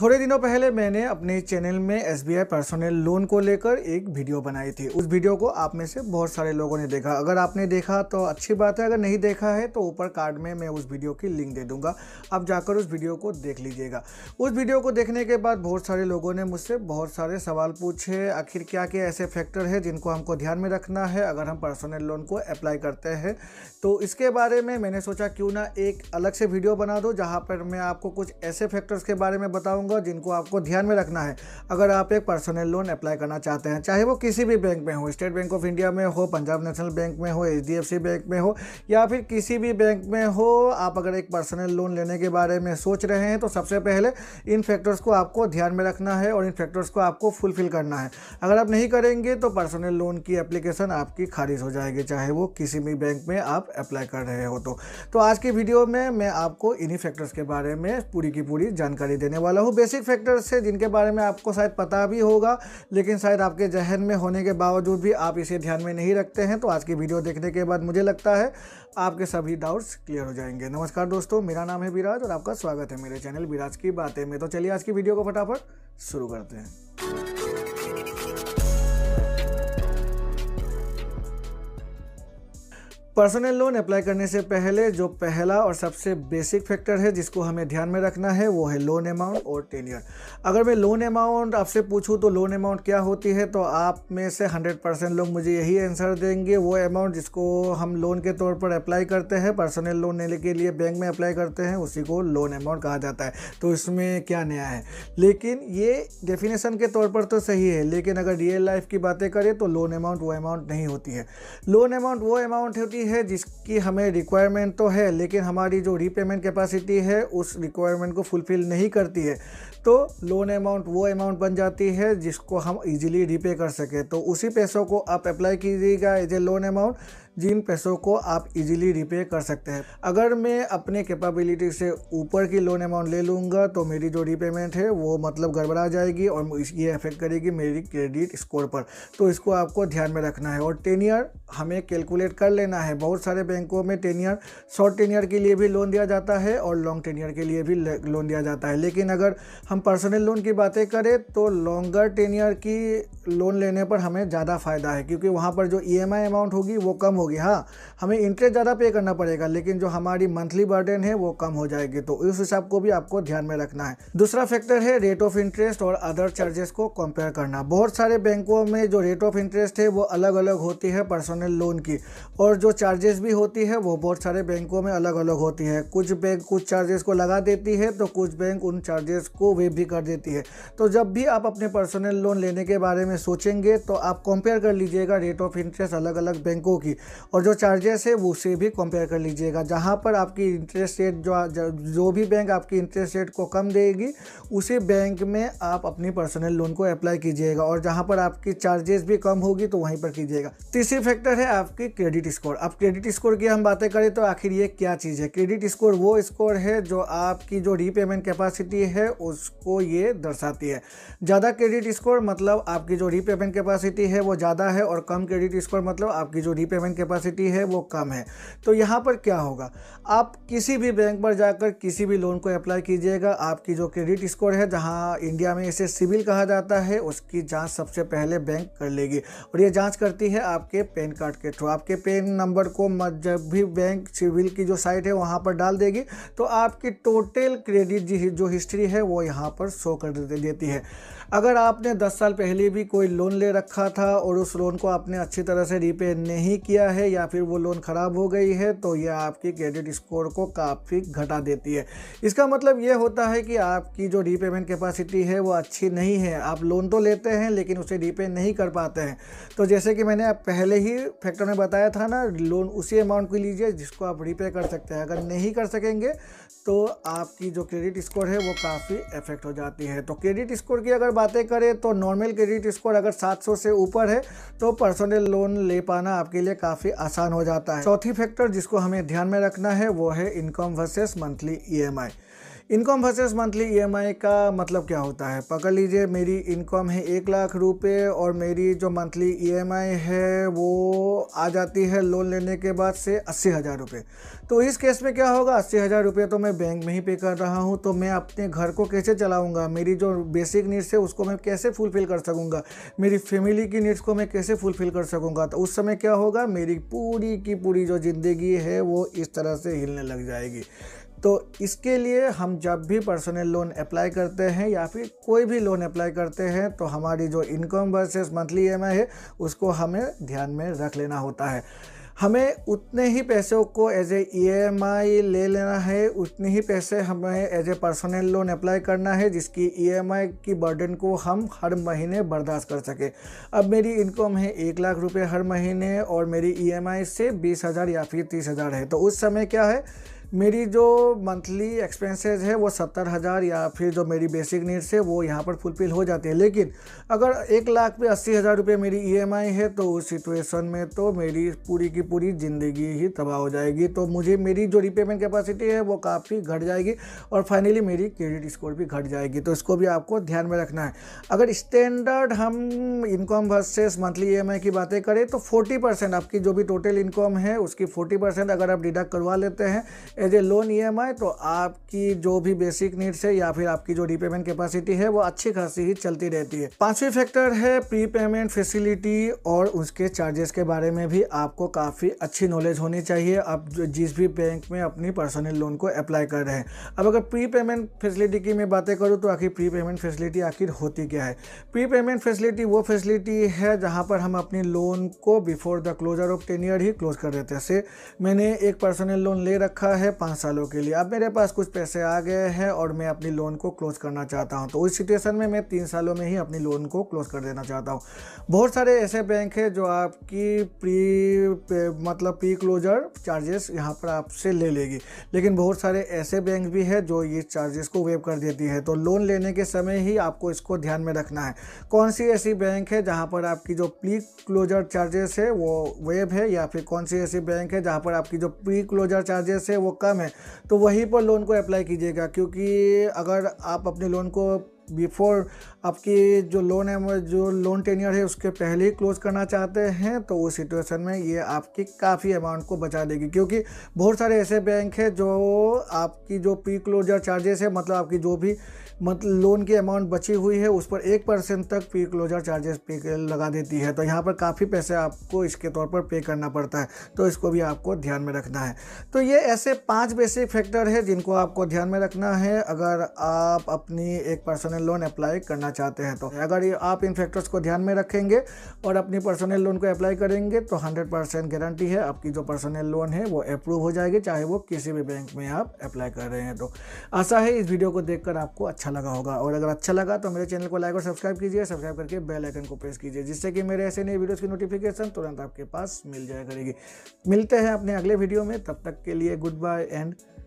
थोड़े दिनों पहले मैंने अपने चैनल में S B I personal loan को लेकर एक वीडियो बनाई थी उस वीडियो को आप में से बहुत सारे लोगों ने देखा अगर आपने देखा तो अच्छी बात है अगर नहीं देखा है तो ऊपर कार्ड में मैं उस वीडियो की लिंक दे दूंगा आप जाकर उस वीडियो को देख लीजिएगा उस वीडियो को देखने के बाद बहुत सारे लोगों ने मुझसे बहुत सारे सवाल पूछे आखिर क्या क्या ऐसे फैक्टर है जिनको हमको ध्यान में रखना है अगर हम पर्सनल लोन को अप्लाई करते हैं तो इसके बारे में मैंने सोचा क्यों ना एक अलग से वीडियो बना दो जहाँ पर मैं आपको कुछ ऐसे फैक्टर्स के बारे में बताऊँगा बताऊंगा जिनको आपको ध्यान में रखना है अगर आप एक पर्सनल लोन अप्लाई करना चाहते हैं चाहे वो किसी भी बैंक में हो स्टेट बैंक ऑफ इंडिया में हो पंजाब नेशनल बैंक में हो एच बैंक में हो या फिर किसी भी बैंक में हो आप अगर एक पर्सनल लोन लेने के बारे में सोच रहे हैं तो सबसे पहले इन फैक्टर्स को आपको ध्यान में रखना है और इन फैक्टर्स को आपको फुलफिल करना है अगर आप नहीं करेंगे तो पर्सनल लोन की एप्लीकेशन आपकी खारिज हो जाएगी चाहे वो किसी भी बैंक में आप अप्लाई कर रहे हो तो, तो आज की वीडियो में मैं आपको इन्हीं फैक्टर्स के बारे में पूरी की पूरी जानकारी देने वाला हूँ बेसिक फैक्टर्स है जिनके बारे में आपको शायद पता भी होगा लेकिन शायद आपके जहन में होने के बावजूद भी आप इसे ध्यान में नहीं रखते हैं तो आज की वीडियो देखने के बाद मुझे लगता है आपके सभी डाउट्स क्लियर हो जाएंगे नमस्कार दोस्तों मेरा नाम है विराज और आपका स्वागत है मेरे चैनल विराज की बातें में तो चलिए आज की वीडियो को फटाफट शुरू करते हैं पर्सनल लोन अप्लाई करने से पहले जो पहला और सबसे बेसिक फैक्टर है जिसको हमें ध्यान में रखना है वो है लोन अमाउंट और टेनियर अगर मैं लोन अमाउंट आपसे पूछूं तो लोन अमाउंट क्या होती है तो आप में से 100 परसेंट लोग मुझे यही आंसर देंगे वो अमाउंट जिसको हम लोन के तौर पर अप्लाई करते हैं पर्सनल लोन लेने के लिए बैंक में अप्लाई करते हैं उसी को लोन अमाउंट कहा जाता है तो इसमें क्या नया है लेकिन ये डेफिनेशन के तौर पर तो सही है लेकिन अगर रियल लाइफ की बातें करें तो लोन अमाउंट वो अमाउंट नहीं होती है लोन अमाउंट वो अमाउंट होती है है जिसकी हमें रिक्वायरमेंट तो है लेकिन हमारी जो रीपेमेंट कैपेसिटी है उस रिक्वायरमेंट को फुलफ़िल नहीं करती है तो लोन अमाउंट वो अमाउंट बन जाती है जिसको हम इजीली रीपे कर सकें तो उसी पैसों को आप अप्लाई कीजिएगा एज ए लोन अमाउंट जिन पैसों को आप इजीली रिपे कर सकते हैं अगर मैं अपने कैपेबिलिटी से ऊपर की लोन अमाउंट ले लूँगा तो मेरी जो रिपेमेंट है वो मतलब गड़बड़ा जाएगी और ये अफेक्ट करेगी मेरी क्रेडिट स्कोर पर तो इसको आपको ध्यान में रखना है और टेन ईयर हमें कैलकुलेट कर लेना है बहुत सारे बैंकों में tenure short tenure के लिए भी लोन दिया जाता है और लॉन्ग टेन ईयर के लिए भी लोन दिया जाता है लेकिन अगर हम पर्सनल लोन की बातें करें तो लॉन्गर टेन ईयर की लोन लेने पर हमें ज़्यादा फ़ायदा है क्योंकि वहाँ पर जो ई e अमाउंट होगी वो कम होगी होगी हाँ हमें इंटरेस्ट ज़्यादा पे करना पड़ेगा लेकिन जो हमारी मंथली बर्डन है वो कम हो जाएगी तो इस हिसाब को भी आपको ध्यान में रखना है दूसरा फैक्टर है रेट ऑफ इंटरेस्ट और अदर चार्जेस को कंपेयर करना बहुत सारे बैंकों में जो रेट ऑफ इंटरेस्ट है वो अलग अलग होती है पर्सनल लोन की और जो चार्जेस भी होती है वो बहुत सारे बैंकों में अलग अलग होती है कुछ बैंक कुछ चार्जेस को लगा देती है तो कुछ बैंक उन चार्जेस को वे भी कर देती है तो जब भी आप अपने पर्सनल लोन लेने के बारे में सोचेंगे तो आप कंपेयर कर लीजिएगा रेट ऑफ इंटरेस्ट अलग अलग बैंकों की और जो चार्जेस है वो उसे भी कंपेयर कर लीजिएगा जहाँ पर आपकी इंटरेस्ट रेट जो जो भी बैंक आपकी इंटरेस्ट रेट को कम देगी उसी बैंक में आप अपनी पर्सनल लोन को अप्लाई कीजिएगा और जहाँ पर आपकी चार्जेस भी कम होगी तो वहीं पर कीजिएगा तीसरी फैक्टर है आपकी क्रेडिट स्कोर अब क्रेडिट स्कोर की हम बातें करें तो आखिर ये क्या चीज़ है क्रेडिट स्कोर वो स्कोर है जो आपकी जो रीपेमेंट कैपेसिटी है उसको ये दर्शाती है ज़्यादा क्रेडिट स्कोर मतलब आपकी जो रीपेमेंट कैपेसिटी है वो ज़्यादा है और कम क्रेडिट स्कोर मतलब आपकी जो रीपेमेंट कैपेसिटी है वो कम है तो यहाँ पर क्या होगा आप किसी भी बैंक पर जाकर किसी भी लोन को अप्लाई कीजिएगा आपकी जो क्रेडिट स्कोर है जहाँ इंडिया में इसे सिविल कहा जाता है उसकी जाँच सबसे पहले बैंक कर लेगी और ये जाँच करती है आपके पैन कार्ड के थ्रू आपके पेन नंबर को जब भी बैंक सिविल की जो साइट है वहाँ पर डाल देगी तो आपकी टोटल क्रेडिट जो हिस्ट्री है वो यहाँ पर शो कर देती है अगर आपने 10 साल पहले भी कोई लोन ले रखा था और उस लोन को आपने अच्छी तरह से रीपे नहीं किया है या फिर वो लोन ख़राब हो गई है तो यह आपकी क्रेडिट स्कोर को काफ़ी घटा देती है इसका मतलब ये होता है कि आपकी जो रीपेमेंट कैपेसिटी है वो अच्छी नहीं है आप लोन तो लेते हैं लेकिन उसे रीपे नहीं कर पाते हैं तो जैसे कि मैंने पहले ही फैक्टर में बताया था ना लोन उसी अमाउंट की लीजिए जिसको आप रीपे कर सकते हैं अगर नहीं कर सकेंगे तो आपकी जो क्रेडिट स्कोर है वो काफ़ी इफेक्ट हो जाती है तो क्रेडिट स्कोर की अगर बातें करें तो नॉर्मल क्रेडिट स्कोर अगर 700 से ऊपर है तो पर्सनल लोन ले पाना आपके लिए काफ़ी आसान हो जाता है चौथी फैक्टर जिसको हमें ध्यान में रखना है वो है income versus monthly E income versus monthly EMI का मतलब क्या होता है पकड़ लीजिए मेरी इनकम है एक लाख रुपये और मेरी जो मंथली ईएमआई e है वो आ जाती है लोन लेने के बाद से अस्सी हज़ार रुपये तो इस केस में क्या होगा अस्सी हज़ार रुपये तो मैं बैंक में ही पे कर रहा हूँ तो मैं अपने घर को कैसे चलाऊँगा मेरी जो बेसिक नीड्स है उसको मैं कैसे फुलफ़िल कर सकूँगा मेरी फैमिली की नीड्स को मैं कैसे फुलफ़िल कर सकूँगा तो उस समय क्या होगा मेरी पूरी की पूरी जो ज़िंदगी है वो इस तरह से हिलने लग जाएगी तो इसके लिए हम जब भी पर्सनल लोन अप्लाई करते हैं या फिर कोई भी लोन अप्लाई करते हैं तो हमारी जो इनकम वर्सेस मंथली ई है उसको हमें ध्यान में रख लेना होता है हमें उतने ही पैसों को एज ए ई ले लेना है उतने ही पैसे हमें as a personal loan apply करना है जिसकी ई e की बर्डन को हम हर महीने बर्दाश्त कर सकें अब मेरी इनकम है एक लाख रुपये हर महीने और मेरी ई e से बीस हज़ार या फिर तीस हज़ार है तो उस समय क्या है मेरी जो मंथली एक्सपेंसेस है वो सत्तर हज़ार या फिर जो मेरी बेसिक नीड्स है वो यहाँ पर फुलफिल हो जाती है लेकिन अगर एक लाख पे अस्सी हज़ार रुपये मेरी ईएमआई e है तो उस सिचुएशन में तो मेरी पूरी की पूरी ज़िंदगी ही तबाह हो जाएगी तो मुझे मेरी जो रिपेमेंट कैपेसिटी है वो काफ़ी घट जाएगी और फाइनली मेरी क्रेडिट स्कोर भी घट जाएगी तो इसको भी आपको ध्यान में रखना है अगर स्टैंडर्ड हम इनकम वर्सेस मंथली ई की बातें करें तो फोर्टी आपकी जो भी टोटल इनकम है उसकी फोर्टी अगर आप डिडक्ट करवा लेते हैं एज ए लोन ई तो आपकी जो भी बेसिक नीड्स है या फिर आपकी जो रीपेमेंट कैपेसिटी है वो अच्छी खासी ही चलती रहती है पांचवी फैक्टर है प्री पेमेंट फैसिलिटी और उसके चार्जेस के बारे में भी आपको काफ़ी अच्छी नॉलेज होनी चाहिए आप जिस भी बैंक में अपनी पर्सनल लोन को अप्लाई कर रहे हैं अब अगर प्री पेमेंट फैसिलिटी की मैं बातें करूँ तो आखिर प्री पेमेंट फैसिलिटी आखिर होती क्या है प्री पेमेंट फैसिलिटी वो फैसिलिटी है जहाँ पर हम अपनी लोन को before the closure of tenure ही क्लोज कर देते हैं जैसे मैंने एक पर्सनल लोन ले रखा है है पाँच सालों के लिए अब मेरे पास कुछ पैसे आ गए हैं और मैं अपनी लोन को क्लोज़ करना चाहता हूं तो उस सिचुएशन में मैं तीन सालों में ही अपनी लोन को क्लोज़ कर देना चाहता हूँ बहुत सारे ऐसे बैंक हैं जो आपकी प्री मतलब प्री क्लोजर चार्जेस यहाँ पर आपसे ले लेगी लेकिन बहुत सारे ऐसे बैंक भी है जो ये चार्जेस को वेव कर देती है तो लोन लेने के समय ही आपको इसको ध्यान में रखना है कौन सी ऐसी बैंक है जहाँ पर आपकी जो प्री क्लोजर चार्जेस है वो वेब है या फिर कौन सी ऐसी बैंक है जहाँ पर आपकी जो प्री क्लोजर चार्जेस है वो कम है तो वहीं पर लोन को अप्लाई कीजिएगा क्योंकि अगर आप अपने लोन को बिफोर आपकी जो लोन है जो लोन टेन्यर है उसके पहले ही क्लोज़ करना चाहते हैं तो उस सिचुएशन में ये आपकी काफ़ी अमाउंट को बचा देगी क्योंकि बहुत सारे ऐसे बैंक हैं जो आपकी जो प्री क्लोजर चार्जेस है मतलब आपकी जो भी मतलब लोन की अमाउंट बची हुई है उस पर एक परसेंट तक प्री क्लोजर चार्जेस पे लगा देती है तो यहाँ पर काफ़ी पैसे आपको इसके तौर पर पे करना पड़ता है तो इसको भी आपको ध्यान में रखना है तो ये ऐसे पाँच बेसिक फैक्टर है जिनको आपको ध्यान में रखना है अगर आप अपनी एक पर्सनल पर्सनल लोन अप्लाई करना चाहते हैं तो अगर ये आप इन फैक्टर्स को ध्यान में रखेंगे और अपनी पर्सनल लोन को अप्लाई करेंगे तो 100 परसेंट गारंटी है आपकी जो पर्सनल लोन है वो अप्रूव हो जाएगी चाहे वो किसी भी बैंक में आप अप्लाई कर रहे हैं तो आशा है इस वीडियो को देखकर आपको अच्छा लगा होगा और अगर अच्छा लगा तो मेरे चैनल को लाइक और सब्सक्राइब कीजिए सब्सक्राइब करके बेलाइकन को प्रेस कीजिए जिससे कि मेरे ऐसे नए वीडियोज़ की नोटिफिकेशन तुरंत आपके पास मिल जाया करेगी मिलते हैं अपने अगले वीडियो में तब तक के लिए गुड बाय एंड